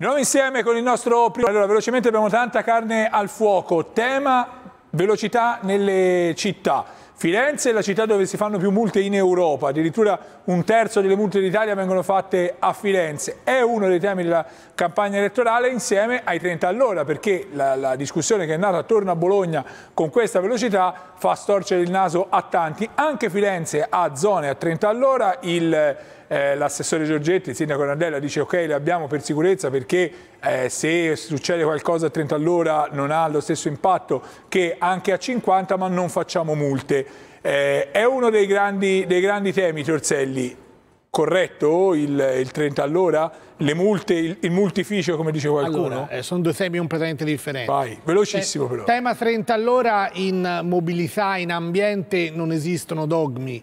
Di nuovo insieme con il nostro primo... Allora, velocemente abbiamo tanta carne al fuoco. Tema velocità nelle città. Firenze è la città dove si fanno più multe in Europa, addirittura un terzo delle multe d'Italia vengono fatte a Firenze. È uno dei temi della campagna elettorale insieme ai 30 all'ora, perché la, la, discussione che è nata attorno a Bologna con questa velocità fa storcere il naso a tanti. Anche Firenze ha zone a 30 all'ora, il eh, l'assessore Giorgetti, il sindaco Randella dice ok le abbiamo per sicurezza perché eh, se succede qualcosa a 30 all'ora non ha lo stesso impatto che anche a 50 ma non facciamo multe. Eh, è uno dei grandi, dei grandi temi Torselli, corretto il, il 30 all'ora? Le multe, il, il, multificio come dice qualcuno? Allora, eh, sono due temi completamente differenti. Vai, velocissimo eh, però. Tema 30 all'ora in mobilità, in ambiente non esistono dogmi.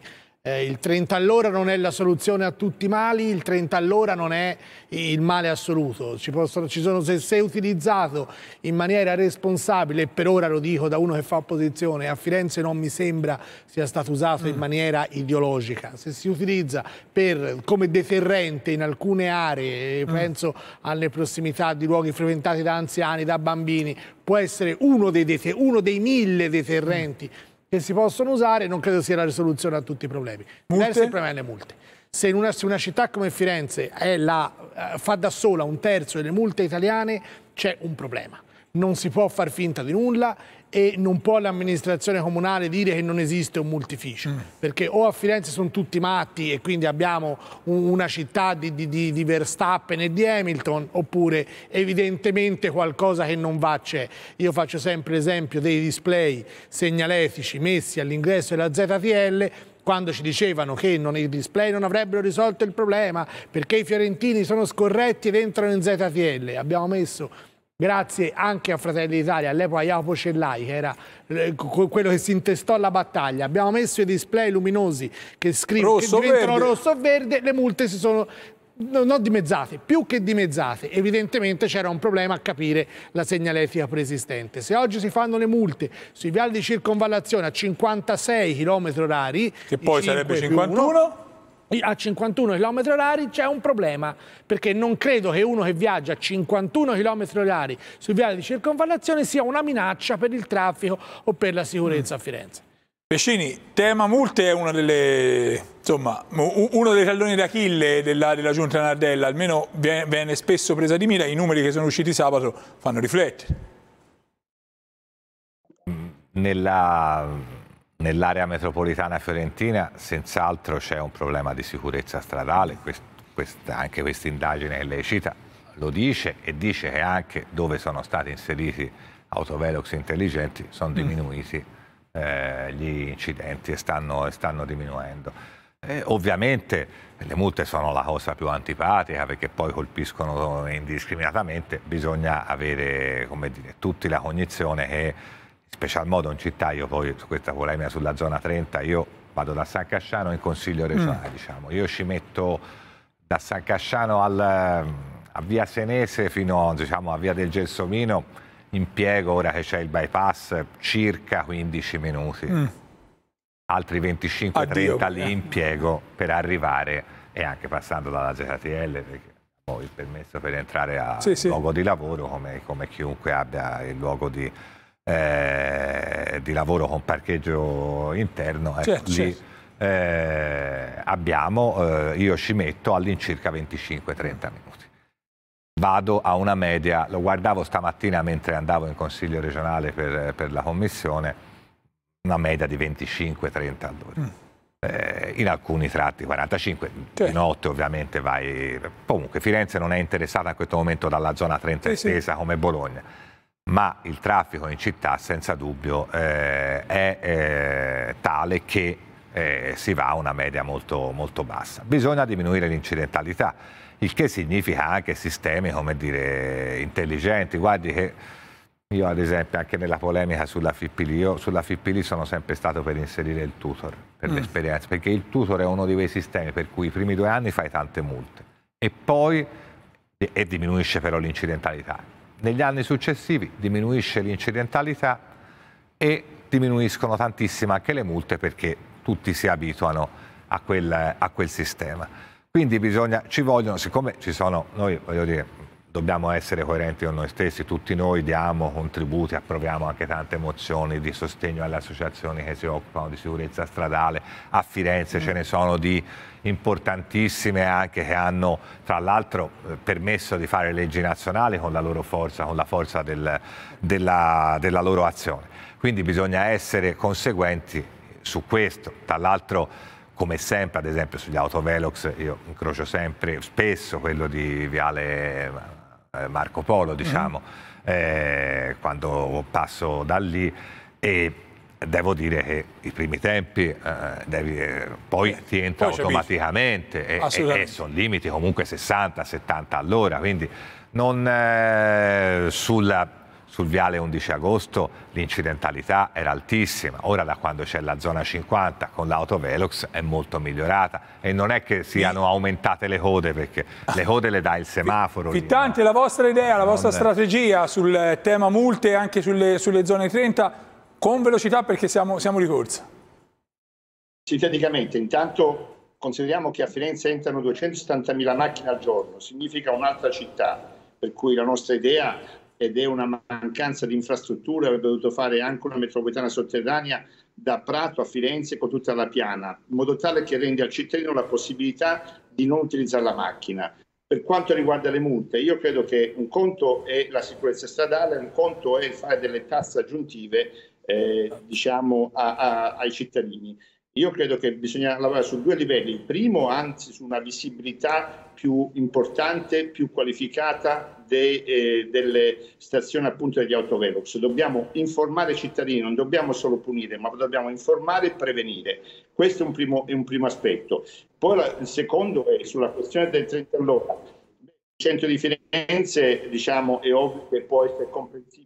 Eh, il 30 all'ora non è la soluzione a tutti i mali, il 30 all'ora non è il male assoluto. Ci possono, ci sono, se, se utilizzato in maniera responsabile, e per ora lo dico da uno che fa opposizione, a Firenze non mi sembra sia stato usato mm. in maniera ideologica. Se si utilizza per, come deterrente in alcune aree, mm. penso alle prossimità di luoghi frequentati da anziani, da bambini, può essere uno dei, uno dei mille deterrenti. Mm che si possono usare non credo sia la risoluzione a tutti i problemi. Multe? Il problema delle multe. Se una, se una, città come Firenze la, eh, fa da sola un terzo delle multe italiane, c'è un problema non si può far finta di nulla e non può l'amministrazione comunale dire che non esiste un multificio, mm. perché o a Firenze sono tutti matti e quindi abbiamo una città di, di, di Verstappen e di Hamilton, oppure evidentemente qualcosa che non va c'è. Io faccio sempre l'esempio dei display segnaletici messi all'ingresso della ZTL quando ci dicevano che non, i display non avrebbero risolto il problema perché i fiorentini sono scorretti ed entrano in ZTL. Abbiamo messo Grazie anche a Fratelli d'Italia, all'epoca Jacopo Cellai, che era eh, quello che si intestò alla battaglia. Abbiamo messo i display luminosi che, scrive, rosso che diventano verde. rosso e verde, le multe si sono non dimezzate, più che dimezzate. Evidentemente c'era un problema a capire la segnaletica preesistente. Se oggi si fanno le multe sui viali di circonvallazione a 56 km orari, che poi sarebbe 51, a 51 km h c'è un problema perché non credo che uno che viaggia a 51 km h sui viali di circonvallazione sia una minaccia per il traffico o per la sicurezza a Firenze. Pescini, tema multe è una delle, insomma, uno dei talloni d'Achille della, della giunta Nardella, almeno viene spesso presa di mira, i numeri che sono usciti sabato fanno riflettere. Nella Nell'area metropolitana fiorentina senz'altro c'è un problema di sicurezza stradale, quest, quest, anche questa indagine che lei cita lo dice e dice che anche dove sono stati inseriti autovelox intelligenti sono mm. diminuiti eh, gli incidenti e stanno, stanno diminuendo. Eh, ovviamente le multe sono la cosa più antipatica perché poi colpiscono indiscriminatamente, bisogna avere dire, tutti la cognizione che special modo in città, io poi su questa polemica sulla zona 30, io vado da San Casciano in consiglio regionale, mm. diciamo. Io ci metto da San Casciano al, a Via Senese fino diciamo, a Via del Gelsomino, impiego ora che c'è il bypass circa 15 minuti. Mm. Altri 25-30 lì impiego per arrivare e anche passando dalla ZTL perché ho il permesso per entrare al sì, luogo di lavoro come, come chiunque abbia il luogo di lavoro eh, di lavoro con parcheggio interno, ecco, certo, lì, certo. Eh, abbiamo, eh, io ci metto all'incirca 25-30 minuti. Vado a una media, lo guardavo stamattina mentre andavo in consiglio regionale per, per la commissione, una media di 25-30 all'ora. Mm. Eh, in alcuni tratti 45, certo. di notte ovviamente vai. Comunque Firenze non è interessata in questo momento dalla zona 30 estesa sì, sì. come Bologna ma il traffico in città senza dubbio eh, è eh, tale che eh, si va a una media molto, molto bassa. Bisogna diminuire l'incidentalità, il che significa anche sistemi come dire, intelligenti. Guardi che io ad esempio anche nella polemica sulla Fippili, io sulla Fippili sono sempre stato per inserire il tutor, per mm. l'esperienza, perché il tutor è uno di quei sistemi per cui i primi due anni fai tante multe e poi e diminuisce però l'incidentalità negli anni successivi diminuisce l'incidentalità e diminuiscono tantissime anche le multe perché tutti si abituano a quel, a quel sistema. Quindi bisogna, ci vogliono, siccome ci sono, noi voglio dire, dobbiamo essere coerenti con noi stessi, tutti noi diamo contributi, approviamo anche tante mozioni di sostegno alle associazioni che si occupano di sicurezza stradale, a Firenze ce ne sono di importantissime anche eh, che hanno tra l'altro eh, permesso di fare leggi nazionali con la loro forza, con la forza del, della, della loro azione. Quindi bisogna essere conseguenti su questo, tra l'altro come sempre, ad esempio sugli autovelox, io incrocio sempre, spesso quello di Viale eh, Marco Polo, diciamo, mm. eh, quando passo da lì e devo dire che i primi tempi eh, devi, eh, poi eh, ti entra poi automaticamente e, e, e sono limiti comunque 60-70 all'ora, quindi non eh, sulla sul viale 11 agosto l'incidentalità era altissima, ora da quando c'è la zona 50 con l'autovelox è molto migliorata e non è che siano aumentate le code perché le code le dà il semaforo. Fittante, lì, la vostra idea, la non... vostra strategia sul tema multe anche sulle, sulle zone 30 con velocità perché siamo, siamo di corsa. Sinteticamente, intanto consideriamo che a Firenze entrano 270.000 macchine al giorno, significa un'altra città, per cui la nostra idea, ed è una mancanza di infrastrutture, avrebbe dovuto fare anche una metropolitana sotterranea da Prato a Firenze con tutta la piana, in modo tale che rende al cittadino la possibilità di non utilizzare la macchina. Per quanto riguarda le multe, io credo che un conto è la sicurezza stradale, un conto è fare delle tasse aggiuntive eh, diciamo, a, a, ai cittadini. Io credo che bisogna lavorare su due livelli. Il primo, anzi, su una visibilità più importante, più qualificata de, eh, delle stazioni appunto degli autovelox. Dobbiamo informare i cittadini, non dobbiamo solo punire, ma dobbiamo informare e prevenire. Questo è un primo, è un primo aspetto. Poi la, il secondo è sulla questione del 30 all'ora. Il centro di Firenze, diciamo, è ovvio che può essere comprensibile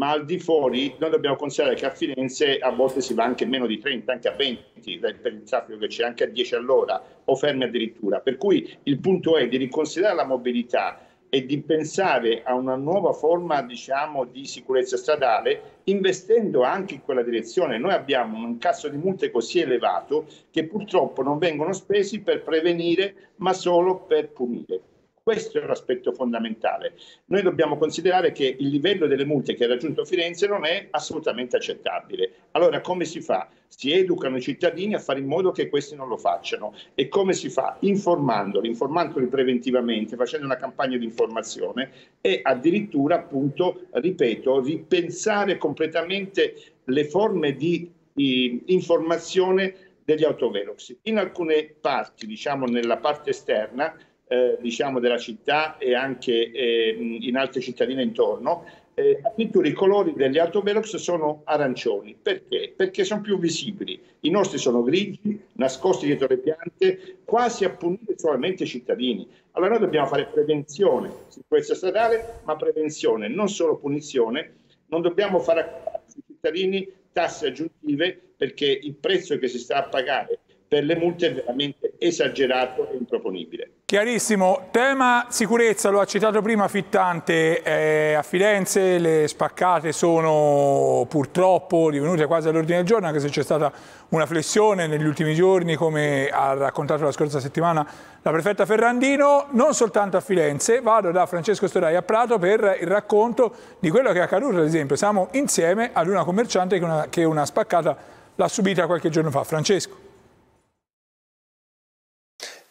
ma al di fuori noi dobbiamo considerare che a Firenze a volte si va anche meno di 30, anche a 20 per il traffico che c'è, anche a 10 all'ora o fermi addirittura. Per cui il punto è di riconsiderare la mobilità e di pensare a una nuova forma diciamo, di sicurezza stradale investendo anche in quella direzione. Noi abbiamo un incasso di multe così elevato che purtroppo non vengono spesi per prevenire ma solo per punire. Questo è un aspetto fondamentale. Noi dobbiamo considerare che il livello delle multe che ha raggiunto Firenze non è assolutamente accettabile. Allora come si fa? Si educano i cittadini a fare in modo che questi non lo facciano. E come si fa? Informandoli, informandoli preventivamente, facendo una campagna di informazione e addirittura, appunto, ripeto, ripensare completamente le forme di, di informazione degli autovelox. In alcune parti, diciamo nella parte esterna, eh, diciamo della città e anche eh, in altre cittadine intorno, eh, addirittura i colori degli autovelox sono arancioni. Perché? Perché sono più visibili. I nostri sono grigi, nascosti dietro le piante, quasi a punire solamente i cittadini. Allora noi dobbiamo fare prevenzione, sicurezza stradale, ma prevenzione, non solo punizione. Non dobbiamo fare a sui cittadini tasse aggiuntive perché il prezzo che si sta a pagare per le multe è veramente esagerato e improponibile. Chiarissimo, tema sicurezza, lo ha citato prima Fittante, eh, a Firenze le spaccate sono purtroppo divenute quasi all'ordine del giorno, anche se c'è stata una flessione negli ultimi giorni, come ha raccontato la scorsa settimana la prefetta Ferrandino, non soltanto a Firenze, vado da Francesco Storai a Prato per il racconto di quello che è accaduto, ad esempio, siamo insieme ad una commerciante che una, che una spaccata l'ha subita qualche giorno fa. Francesco.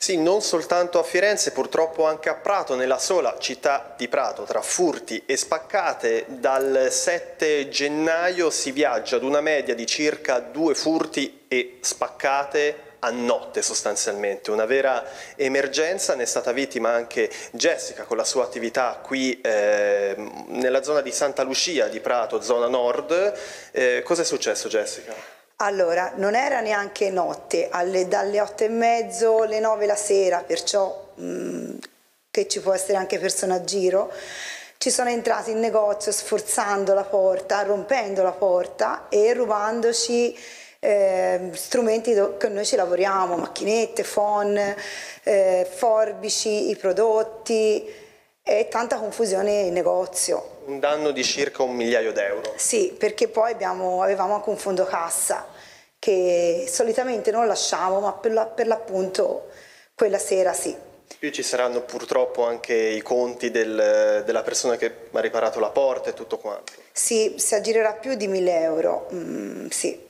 Sì, non soltanto a Firenze, purtroppo anche a Prato, nella sola città di Prato, tra furti e spaccate, dal 7 gennaio si viaggia ad una media di circa due furti e spaccate a notte sostanzialmente, una vera emergenza, ne è stata vittima anche Jessica con la sua attività qui eh, nella zona di Santa Lucia di Prato, zona nord. Eh, cosa è successo Jessica? Allora, non era neanche notte, alle, dalle otto e mezzo, alle nove la sera, perciò mh, mm, che ci può essere anche persona a giro, ci sono entrati in negozio sforzando la porta, rompendo la porta e rubandoci eh, strumenti con noi ci lavoriamo, macchinette, phone, eh, forbici, i prodotti, e tanta confusione in negozio. Un danno di circa un migliaio d'euro. Sì, perché poi abbiamo, avevamo anche un fondo cassa che solitamente non lasciamo, ma per, la, per l'appunto quella sera sì. Qui ci saranno purtroppo anche i conti del, della persona che ha riparato la porta e tutto quanto. Sì, si aggirerà più di 1000 euro, mm, sì.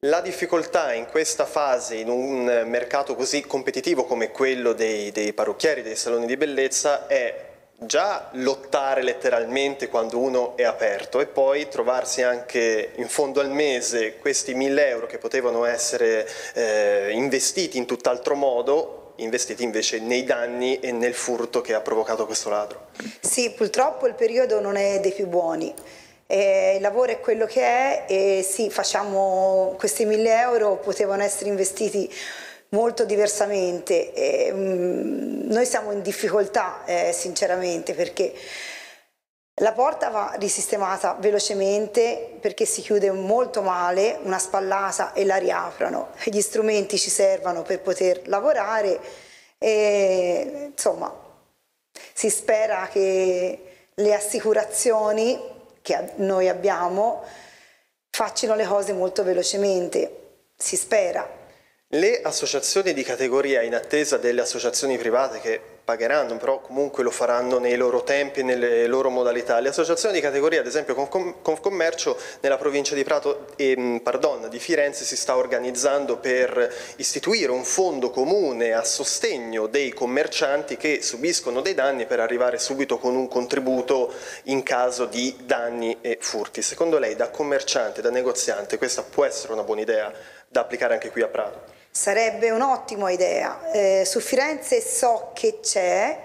La difficoltà in questa fase, in un mercato così competitivo come quello dei, dei parrucchieri, dei saloni di bellezza, è già lottare letteralmente quando uno è aperto e poi trovarsi anche in fondo al mese questi 1000 euro che potevano essere eh, investiti in tutt'altro modo investiti invece nei danni e nel furto che ha provocato questo ladro. Sì, purtroppo il periodo non è dei più buoni. Eh, il lavoro è quello che è e sì, facciamo questi 1000 euro potevano essere investiti molto diversamente. E, mh, mm, noi siamo in difficoltà eh, sinceramente perché la porta va risistemata velocemente perché si chiude molto male, una spallata e la riaprono. gli strumenti ci servono per poter lavorare e insomma si spera che le assicurazioni che noi abbiamo facciano le cose molto velocemente, si spera. Le associazioni di categoria, in attesa delle associazioni private che pagheranno, però comunque lo faranno nei loro tempi nelle loro modalità, le associazioni di categoria, ad esempio Confcommercio nella provincia di, Prato, eh, pardon, di Firenze si sta organizzando per istituire un fondo comune a sostegno dei commercianti che subiscono dei danni per arrivare subito con un contributo in caso di danni e furti. Secondo lei da commerciante, da negoziante, questa può essere una buona idea da applicare anche qui a Prato? sarebbe un'ottima idea. Eh, su Firenze so che c'è,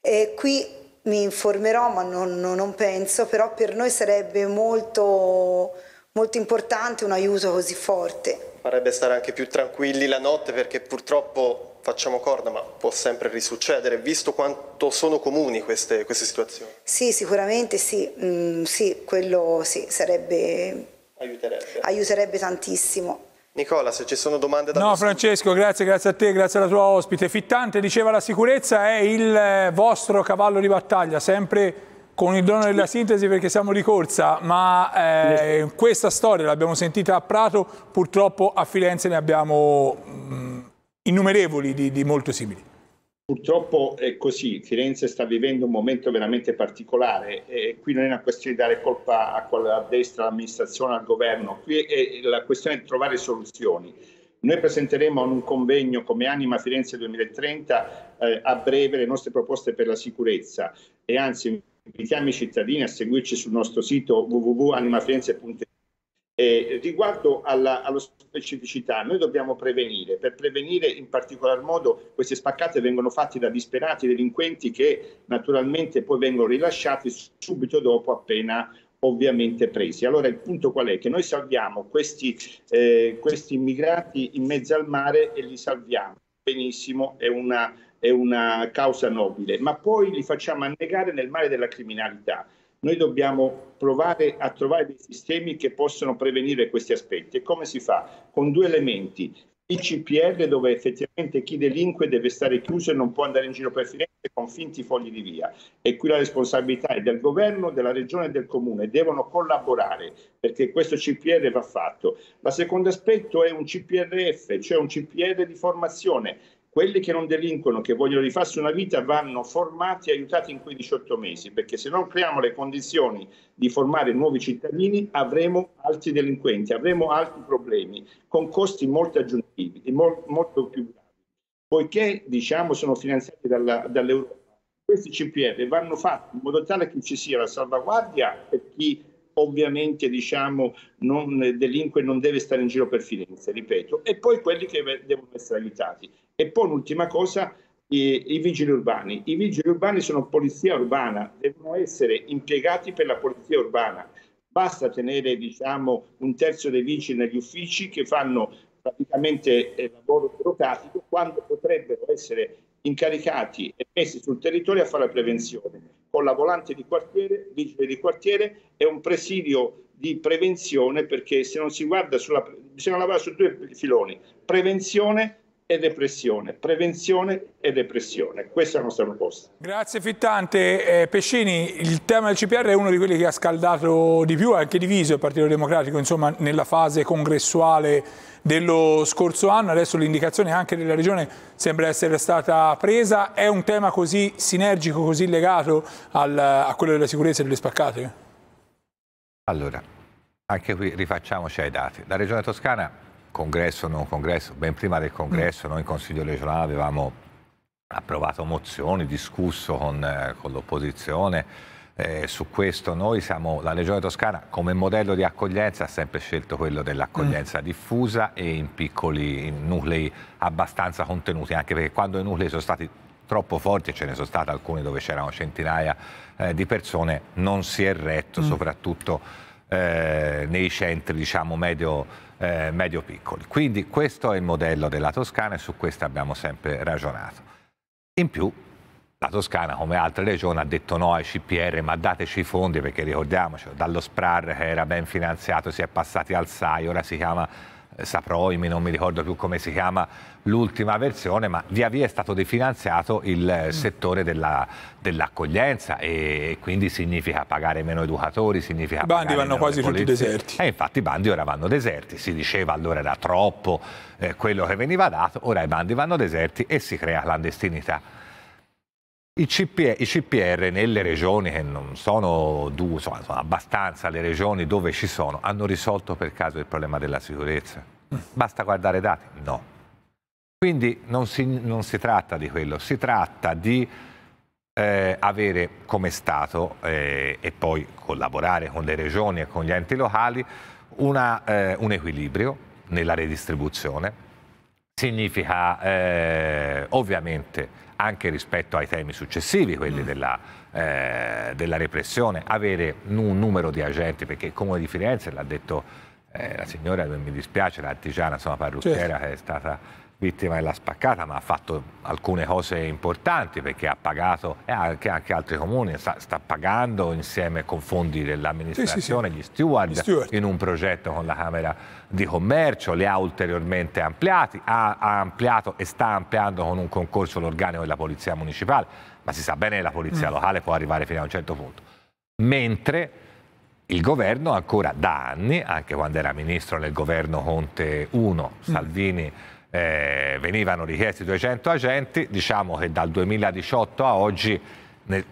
eh, qui mi informerò ma non, non, penso, però per noi sarebbe molto, molto importante un aiuto così forte. Farebbe stare anche più tranquilli la notte perché purtroppo facciamo corda, ma può sempre risuccedere, visto quanto sono comuni queste, queste situazioni. Sì, sicuramente sì, mm, sì quello sì, sarebbe... Aiuterebbe. Aiuterebbe tantissimo. Nicola, se ci sono domande da No, vostra... Francesco, grazie, grazie a te, grazie alla tua ospite. Fittante diceva la sicurezza è il eh, vostro cavallo di battaglia, sempre con il dono della sintesi perché siamo di corsa, ma eh, questa storia l'abbiamo sentita a Prato, purtroppo a Firenze ne abbiamo mh, mm, innumerevoli di, di molto simili. Purtroppo è così, Firenze sta vivendo un momento veramente particolare e qui non è una questione di dare colpa a, quella, destra, all'amministrazione, al governo, qui è la questione di trovare soluzioni. Noi presenteremo a un convegno come Anima Firenze 2030 eh, a breve le nostre proposte per la sicurezza e anzi invitiamo i cittadini a seguirci sul nostro sito www.animafirenze.it eh, riguardo alla, alla, specificità, noi dobbiamo prevenire. Per prevenire in particolar modo queste spaccate vengono fatte da disperati delinquenti che naturalmente poi vengono rilasciati subito dopo appena ovviamente presi. Allora il punto qual è? Che noi salviamo questi, eh, questi immigrati in mezzo al mare e li salviamo. Benissimo, è una, è una causa nobile, ma poi li facciamo annegare nel mare della criminalità noi dobbiamo provare a trovare dei sistemi che possano prevenire questi aspetti. E come si fa? Con due elementi. Il CPR dove effettivamente chi delinque deve stare chiuso e non può andare in giro per Firenze con finti fogli di via. E qui la responsabilità è del governo, della regione e del comune. Devono collaborare perché questo CPR va fatto. La secondo aspetto è un CPRF, cioè un CPR di formazione quelli che non delinquono, che vogliono rifarsi una vita, vanno formati e aiutati in quei 18 mesi, perché se non creiamo le condizioni di formare nuovi cittadini avremo altri delinquenti, avremo altri problemi, con costi molto aggiuntivi e mol, molto più gravi. Poiché diciamo, sono finanziati dalla, dall'Europa, questi CPR vanno fatti in modo tale che ci sia la salvaguardia per chi ovviamente diciamo, non, delinque non deve stare in giro per Firenze, ripeto, e poi quelli che devono essere aiutati. E poi un'ultima cosa, i, i, vigili urbani. I vigili urbani sono polizia urbana, devono essere impiegati per la polizia urbana. Basta tenere diciamo, un terzo dei vigili negli uffici che fanno praticamente eh, lavoro burocratico quando potrebbero essere incaricati e messi sul territorio a fare la prevenzione, con la volante di quartiere, vigile di quartiere e un presidio di prevenzione perché se non si guarda sulla, bisogna lavorare su due filoni, prevenzione e depressione, prevenzione e depressione. Questa è la nostra proposta. Grazie Fittante. Eh, Pescini, il tema del CPR è uno di quelli che ha scaldato di più, anche diviso il Partito Democratico, insomma, nella fase congressuale dello scorso anno, adesso l'indicazione anche della Regione sembra essere stata presa, è un tema così sinergico, così legato al, a quello della sicurezza e delle spaccate? Allora, anche qui rifacciamoci ai dati. La Regione Toscana, congresso o non congresso, ben prima del congresso mm. noi in Consiglio regionale avevamo approvato mozioni, discusso con, eh, con l'opposizione, eh, su questo noi siamo, la Legione Toscana come modello di accoglienza ha sempre scelto quello dell'accoglienza mm. diffusa e in piccoli in nuclei abbastanza contenuti, anche perché quando i nuclei sono stati troppo forti, e ce ne sono state alcune dove c'erano centinaia eh, di persone, non si è retto mm. soprattutto eh, nei centri diciamo medio eh, medio-piccoli. Quindi questo è il modello della Toscana e su questo abbiamo sempre ragionato. In più la Toscana, come altre regioni, ha detto no ai CPR, ma dateci i fondi perché ricordiamoci, dallo SPRAR che era ben finanziato si è passati al SAI, ora si chiama eh, Saproimi, non mi ricordo più come si chiama l'ultima versione, ma via via è stato definanziato il eh, mm. settore dell'accoglienza e quindi significa pagare meno educatori, significa I bandi vanno quasi tutti deserti. E infatti i bandi ora vanno deserti, si diceva allora era troppo eh, quello che veniva dato, ora i bandi vanno deserti e si crea clandestinità. I, CPR, I CPR, nelle regioni che non sono due, sono, sono abbastanza le regioni dove ci sono, hanno risolto per caso il problema della sicurezza. Mm. Basta guardare i dati? No. Quindi non si, non si tratta di quello, si tratta di eh, avere come Stato eh, e poi collaborare con le regioni e con gli enti locali una, eh, un equilibrio nella redistribuzione. Significa eh, ovviamente anche rispetto ai temi successivi, quelli mm. della, eh, della repressione, avere un numero di agenti, perché il Comune di Firenze l'ha detto eh, la signora, mi dispiace, l'artigiana, insomma parrucchiera certo. che è stata vittima della spaccata, ma ha fatto alcune cose importanti perché ha pagato, e anche, anche altri comuni, sta, sta, pagando insieme con fondi dell'amministrazione, sì, sì, sì. gli, steward, steward, in un progetto con la Camera di Commercio, li ha ulteriormente ampliati, ha, ha ampliato e sta ampliando con un concorso l'organico della Polizia Municipale, ma si sa bene che la Polizia mm. locale può arrivare fino a un certo punto. Mentre il governo ancora da anni, anche quando era ministro nel governo Conte 1, mm. Salvini... Mm eh, venivano richiesti 200 agenti, diciamo che dal 2018 a oggi ne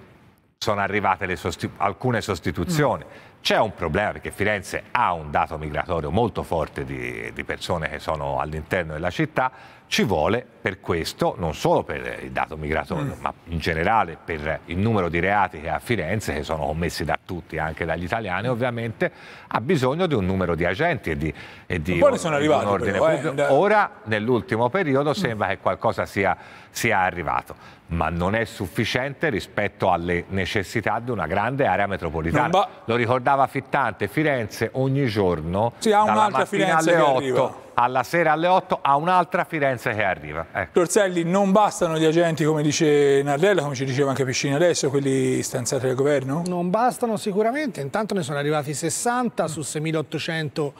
sono arrivate sostitu alcune sostituzioni. Mm. C'è un problema perché Firenze ha un dato migratorio molto forte di, di persone che sono all'interno della città, ci vuole per questo, non solo per il dato migratorio, mm. ma in generale per il numero di reati che ha Firenze, che sono commessi da tutti, anche dagli italiani, mm. ovviamente ha bisogno di un numero di agenti e di, e di un, sono arrivati, un ordine però, eh, pubblico. Eh, Ora, nell'ultimo periodo, mm. sembra che qualcosa sia, sia arrivato ma non è sufficiente rispetto alle necessità di una grande area metropolitana. Lo ricordava Fittante, Firenze ogni giorno, sì, dalla mattina Firenze alle 8 alla sera alle 8 a un'altra Firenze che arriva. Ecco. Torselli, non bastano gli agenti come dice Nardella, come ci diceva anche Piscina adesso, quelli stanziati dal governo? Non bastano sicuramente, intanto ne sono arrivati 60 su 6.800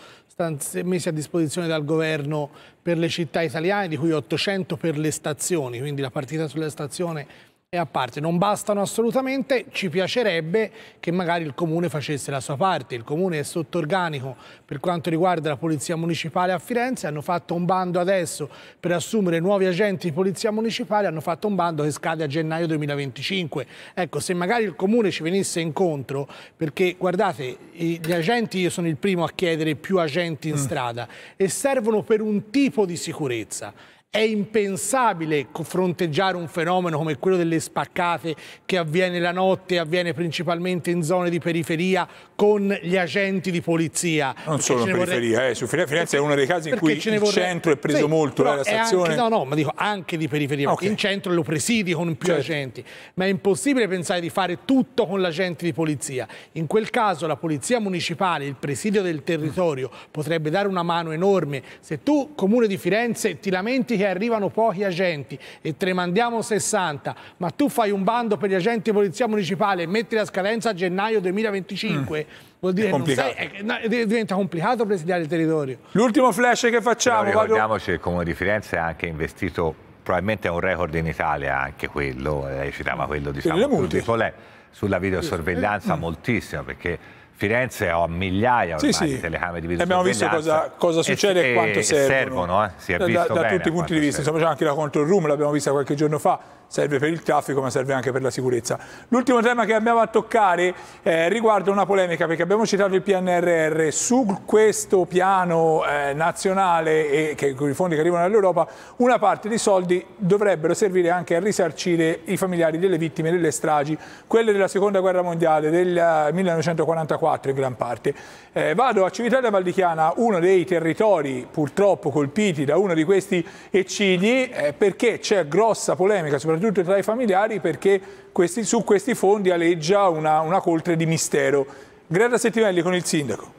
messi a disposizione dal governo per le città italiane, di cui 800 per le stazioni, quindi la partita sulle stazioni e a parte. Non bastano assolutamente, ci piacerebbe che magari il Comune facesse la sua parte. Il Comune è sotto organico per quanto riguarda la Polizia Municipale a Firenze, hanno fatto un bando adesso per assumere nuovi agenti di Polizia Municipale, hanno fatto un bando che scade a gennaio 2025. Ecco, se magari il Comune ci venisse incontro, perché guardate, gli agenti, io sono il primo a chiedere più agenti in mm. strada, mm. e servono per un tipo di sicurezza è impensabile fronteggiare un fenomeno come quello delle spaccate che avviene la notte, avviene principalmente in zone di periferia, con gli agenti di polizia. Non solo in periferia, vorrei... eh, su Firenze è uno dei casi in cui il vorrei... centro è preso sì, molto dalla eh, stazione. Anche, no, no, ma dico anche di periferia, okay. in centro lo presidi con più certo. agenti, ma è impossibile pensare di fare tutto con gli agenti di polizia. In quel caso la polizia municipale, il presidio del territorio mm. potrebbe dare una mano enorme. Se tu, comune di Firenze, ti lamenti che arrivano pochi agenti e te ne mandiamo 60, ma tu fai un bando per gli agenti di polizia municipale e metti la scadenza a gennaio 2025, mm vuol dire che sai, diventa complicato presidiare il territorio. L'ultimo flash che facciamo. Però ricordiamoci che il Comune di Firenze ha anche investito probabilmente è un record in Italia anche quello, eh, citava quello diciamo, di Nicolè, sulla videosorveglianza eh, moltissimo perché Firenze ha migliaia ormai sì, sì. di telecamere di videosorveglianza. E abbiamo visto cosa, cosa succede e, e quanto e servono. servono eh, da, da tutti i punti di vista, insomma c'è anche la control room, l'abbiamo vista qualche giorno fa, serve per il traffico ma serve anche per la sicurezza. L'ultimo tema che abbiamo a toccare eh, riguarda una polemica perché abbiamo citato il PNRR, su questo piano eh, nazionale e che, con i fondi che arrivano dall'Europa una parte dei soldi dovrebbero servire anche a risarcire i familiari delle vittime delle stragi, quelle della seconda guerra mondiale del 1944 eh, in gran parte. Eh, vado a Civitella Valdichiana, uno dei territori purtroppo colpiti da uno di questi eccidi eh, perché c'è grossa polemica soprattutto soprattutto tra i familiari, perché questi, su questi fondi aleggia una, una coltre di mistero. Greta Settimelli con il sindaco.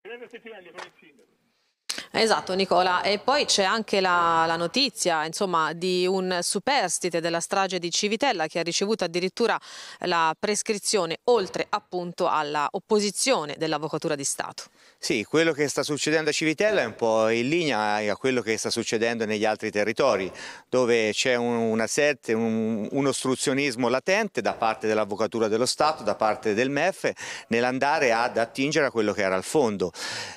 Greta Settimelli con il sindaco. Esatto Nicola, e poi c'è anche la, la notizia insomma, di un superstite della strage di Civitella che ha ricevuto addirittura la prescrizione oltre appunto alla opposizione dell'Avvocatura di Stato. Sì, quello che sta succedendo a Civitella è un po' in linea eh, a quello che sta succedendo negli altri territori, dove c'è un, un, un, ostruzionismo latente da parte dell'Avvocatura dello Stato, da parte del MEF, nell'andare ad attingere a quello che era al fondo.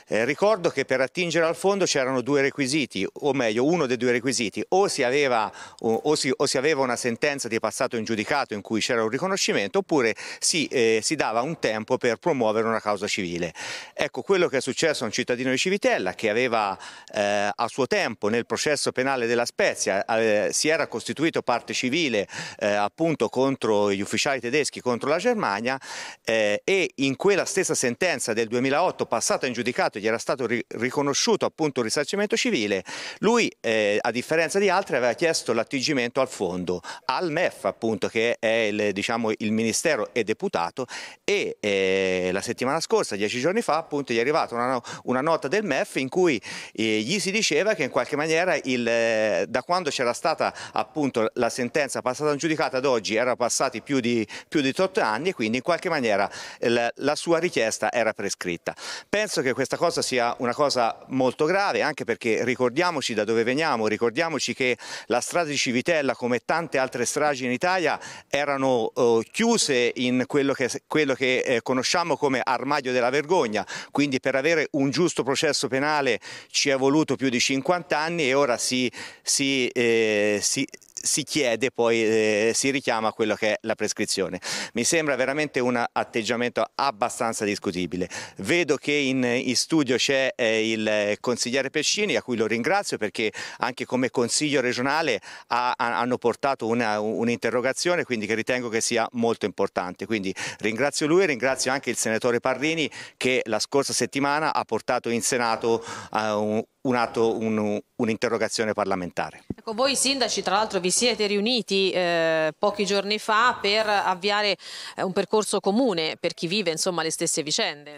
Eh, ricordo che per attingere al fondo fondo c'erano due requisiti, o meglio uno dei due requisiti, o si, aveva, o si, o si aveva una sentenza di passato in giudicato in cui c'era un riconoscimento oppure si, eh, si, dava un tempo per promuovere una causa civile. Ecco quello che è successo a un cittadino di Civitella che aveva eh, a suo tempo nel processo penale della Spezia eh, si era costituito parte civile eh, appunto contro gli ufficiali tedeschi, contro la Germania eh, e in quella stessa sentenza del 2008 passata in giudicato gli era stato ri riconosciuto appunto un risarcimento civile, lui eh, a differenza di altri aveva chiesto l'attingimento al fondo, al MEF appunto che è il, diciamo, il ministero e deputato e eh, la settimana scorsa, dieci giorni fa appunto gli è arrivata una, una, nota del MEF in cui eh, gli si diceva che in qualche maniera il, eh, da quando c'era stata appunto la sentenza passata in giudicata ad oggi erano passati più di, più di 8 anni e quindi in qualche maniera la, la sua richiesta era prescritta. Penso che questa cosa sia una cosa molto molto grave anche perché ricordiamoci da dove veniamo, ricordiamoci che la strada di Civitella come tante altre stragi in Italia erano eh, chiuse in quello che, quello che eh, conosciamo come armadio della vergogna, quindi per avere un giusto processo penale ci è voluto più di 50 anni e ora si, si, eh, si si chiede poi, eh, si richiama quello che è la prescrizione. Mi sembra veramente un atteggiamento abbastanza discutibile. Vedo che in, in studio c'è eh, il consigliere Pescini, a cui lo ringrazio perché anche come consiglio regionale ha, ha, hanno portato un'interrogazione, quindi che ritengo che sia molto importante. Quindi ringrazio lui e ringrazio anche il senatore Parrini che la scorsa settimana ha portato in Senato eh, un, un'interrogazione un, un parlamentare. Ecco, voi sindaci tra l'altro vi siete riuniti eh, pochi giorni fa per avviare eh, un percorso comune per chi vive insomma, le stesse vicende.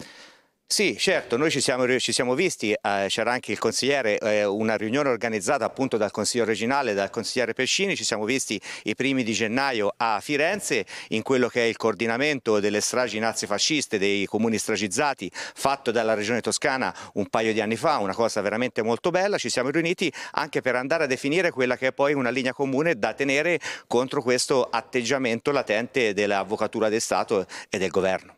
Sì, certo, noi ci siamo, ci siamo visti, eh, c'era anche il consigliere, eh, una riunione organizzata appunto dal consiglio regionale, dal consigliere Pescini, ci siamo visti i primi di gennaio a Firenze in quello che è il coordinamento delle stragi nazifasciste dei comuni stragizzati fatto dalla regione toscana un paio di anni fa, una cosa veramente molto bella, ci siamo riuniti anche per andare a definire quella che è poi una linea comune da tenere contro questo atteggiamento latente dell'avvocatura del Stato e del governo.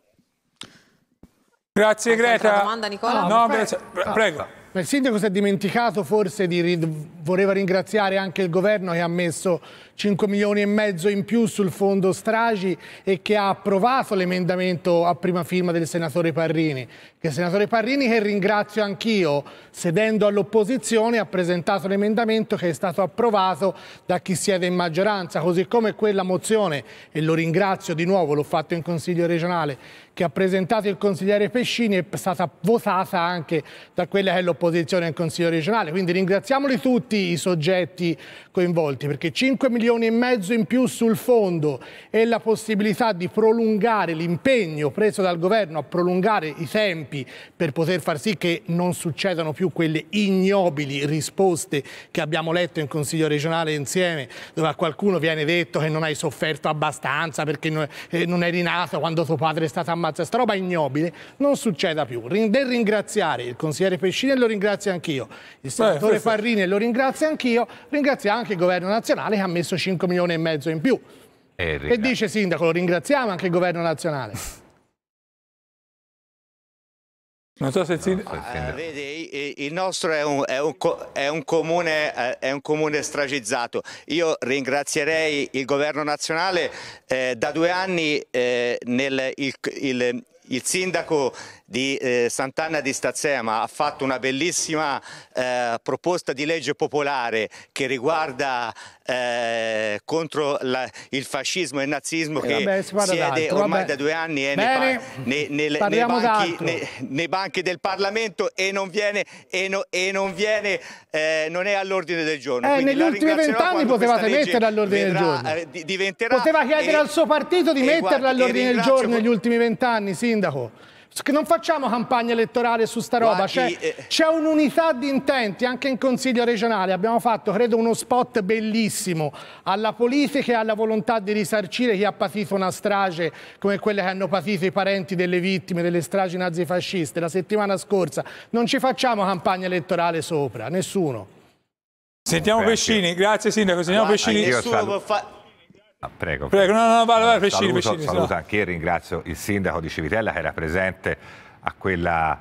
Grazie Greta. Una domanda Nicola? No, no, prego. prego. Il sindaco si è dimenticato forse di voleva ringraziare anche il governo che ha messo 5 milioni e mezzo in più sul fondo Stragi e che ha approvato l'emendamento a prima firma del senatore Parrini. Il senatore Parrini, che ringrazio anch'io, sedendo all'opposizione ha presentato l'emendamento che è stato approvato da chi siede in maggioranza, così come quella mozione, e lo ringrazio di nuovo, l'ho fatto in Consiglio regionale, che ha presentato il consigliere Pescini è stata votata anche da quella che è l'opposizione in Consiglio regionale. Quindi ringraziamoli tutti i soggetti coinvolti, perché 5 milioni e mezzo in più sul fondo e la possibilità di prolungare l'impegno preso dal governo a prolungare i tempi per poter far sì che non succedano più quelle ignobili risposte che abbiamo letto in Consiglio regionale insieme, dove a qualcuno viene detto che non hai sofferto abbastanza perché non eh, eri nato quando tuo padre è stato ammazzato, sta roba ignobile, non succeda più. Del ringraziare il consigliere Pescini e lo ringrazio anch'io, il senatore Beh, Parrini e lo ringrazio anch'io, ringrazio anche anche il governo nazionale che ha messo 5 milioni e mezzo in più. Eh, e dice sindaco, lo ringraziamo anche il governo nazionale. Non so se il eh, sindaco... Uh, vedi, il nostro è un, è, un, è, un comune, eh, è un, comune, stragizzato. Io ringrazierei il governo nazionale. Eh, da due anni eh, nel, il, il, il sindaco di eh, Sant'Anna di Stazzema ha fatto una bellissima eh, proposta di legge popolare che riguarda eh, contro la, il fascismo e il nazismo eh, che vabbè, siede ormai vabbè. da due anni eh, Bene, nei, nei, nei, banchi, nei, banchi, del Parlamento e non viene, e no, e non, viene eh, non è all'ordine del giorno. Eh, negli ultimi vent'anni potevate mettere all'ordine del giorno. Eh, diventerà Poteva chiedere e, al suo partito di metterla all'ordine del giorno negli ultimi vent'anni, Sindaco. Cioè, non facciamo campagna elettorale su sta roba, cioè, eh, c'è un'unità di intenti anche in Consiglio regionale, abbiamo fatto credo uno spot bellissimo alla politica e alla volontà di risarcire chi ha patito una strage come quelle che hanno patito i parenti delle vittime delle stragi nazifasciste la settimana scorsa, non ci facciamo campagna elettorale sopra, nessuno. Sentiamo Pescini, grazie Sindaco, sentiamo allora, Pescini. Ah, prego, prego. prego. No, no, vai, vai, Pescini. Saluto, Pescini, saluto no. anche io, ringrazio il sindaco di Civitella che era presente a quella,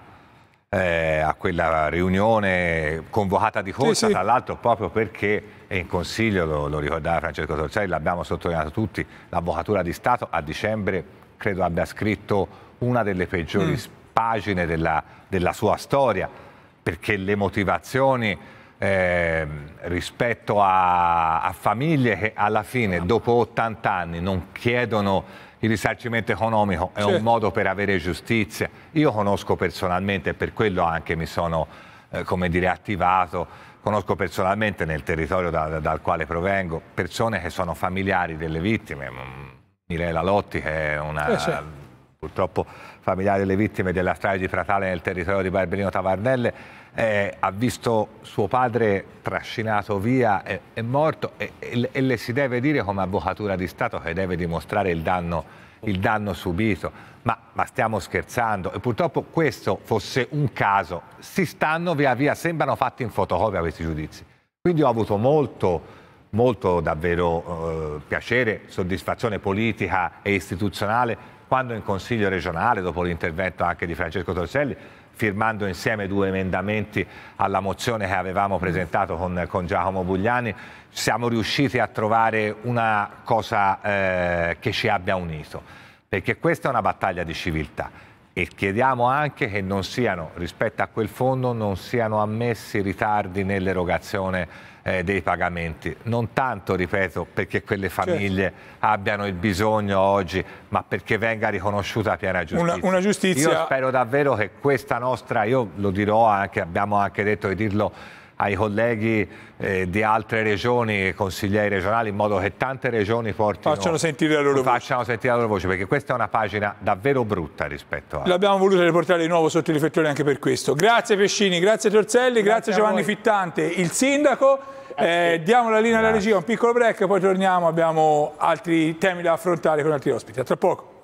eh, a quella riunione convocata di corsa, sì, sì. tra l'altro proprio perché, e in consiglio lo, lo ricordava Francesco Torcelli, l'abbiamo sottolineato tutti, l'avvocatura di Stato a dicembre credo abbia scritto una delle peggiori mm. pagine della, della sua storia, perché le motivazioni eh, rispetto a, a, famiglie che alla fine dopo 80 anni non chiedono il risarcimento economico, è certo. un modo per avere giustizia. Io conosco personalmente, per quello anche mi sono eh, come dire, attivato, conosco personalmente nel territorio da, da, dal quale provengo persone che sono familiari delle vittime. Mm, Mirella Lotti che è una... Eh, certo. Purtroppo familiare delle vittime della strage di Fratale nel territorio di Barberino Tavarnelle eh, ha visto suo padre trascinato via, è, è morto e, e, e, le si deve dire come avvocatura di Stato che deve dimostrare il danno, il danno subito. Ma, ma, stiamo scherzando e purtroppo questo fosse un caso. Si stanno via via, sembrano fatti in fotocopia questi giudizi. Quindi ho avuto molto, molto davvero eh, piacere, soddisfazione politica e istituzionale quando in Consiglio regionale, dopo l'intervento anche di Francesco Torselli, firmando insieme due emendamenti alla mozione che avevamo presentato con, con Giacomo Bugliani, siamo riusciti a trovare una cosa eh, che ci abbia unito, perché questa è una battaglia di civiltà e chiediamo anche che non siano, rispetto a quel fondo, non siano ammessi ritardi nell'erogazione eh, dei pagamenti. Non tanto, ripeto, perché quelle famiglie certo. abbiano il bisogno oggi, ma perché venga riconosciuta piena giustizia. Una, una giustizia. Io spero davvero che questa nostra, io lo dirò anche, abbiamo anche detto di dirlo ai colleghi eh, di altre regioni, consiglieri regionali, in modo che tante regioni portino, facciano, sentire la, loro facciano sentire la loro voce, perché questa è una pagina davvero brutta rispetto a... L'abbiamo voluto riportare di nuovo sotto i riflettori anche per questo. Grazie Pescini, grazie Torzelli, grazie, grazie Giovanni Fittante, il sindaco. Eh, eh diamo la linea alla regia, un piccolo break, poi torniamo, abbiamo altri temi da affrontare con altri ospiti. A tra poco.